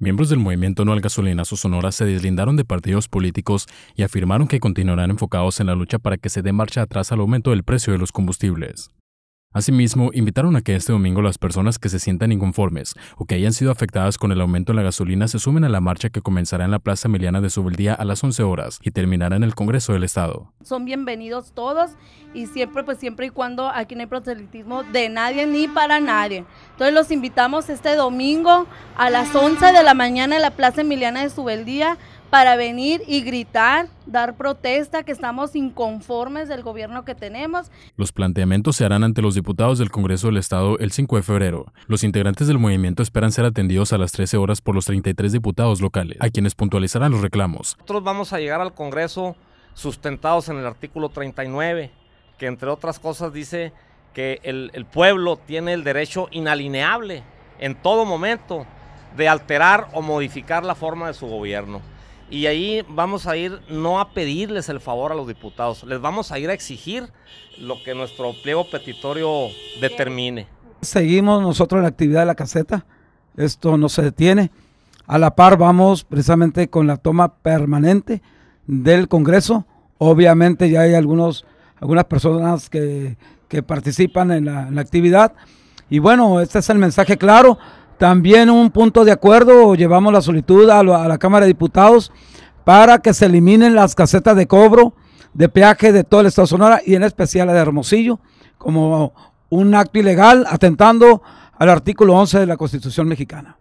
Miembros del movimiento No al Gasolinazo Sonora se deslindaron de partidos políticos y afirmaron que continuarán enfocados en la lucha para que se dé marcha atrás al aumento del precio de los combustibles. Asimismo, invitaron a que este domingo las personas que se sientan inconformes o que hayan sido afectadas con el aumento en la gasolina se sumen a la marcha que comenzará en la Plaza Emiliana de Subeldía a las 11 horas y terminará en el Congreso del Estado. Son bienvenidos todos y siempre, pues siempre y cuando aquí no hay proselitismo de nadie ni para nadie. Entonces los invitamos este domingo a las 11 de la mañana en la Plaza Emiliana de Subeldía para venir y gritar, dar protesta que estamos inconformes del gobierno que tenemos. Los planteamientos se harán ante los diputados del Congreso del Estado el 5 de febrero. Los integrantes del movimiento esperan ser atendidos a las 13 horas por los 33 diputados locales, a quienes puntualizarán los reclamos. Nosotros vamos a llegar al Congreso sustentados en el artículo 39, que entre otras cosas dice que el, el pueblo tiene el derecho inalineable en todo momento de alterar o modificar la forma de su gobierno. Y ahí vamos a ir no a pedirles el favor a los diputados, les vamos a ir a exigir lo que nuestro pliego petitorio determine. Seguimos nosotros la actividad de la caseta, esto no se detiene. A la par vamos precisamente con la toma permanente del Congreso. Obviamente ya hay algunos, algunas personas que, participan en la, en la actividad. Y bueno, este es el mensaje claro. También un punto de acuerdo, llevamos la solicitud a, la, Cámara de Diputados para que se eliminen las casetas de cobro de peaje de todo el Estado Sonora y en especial la de Hermosillo, como un acto ilegal atentando al artículo 11 de la Constitución mexicana.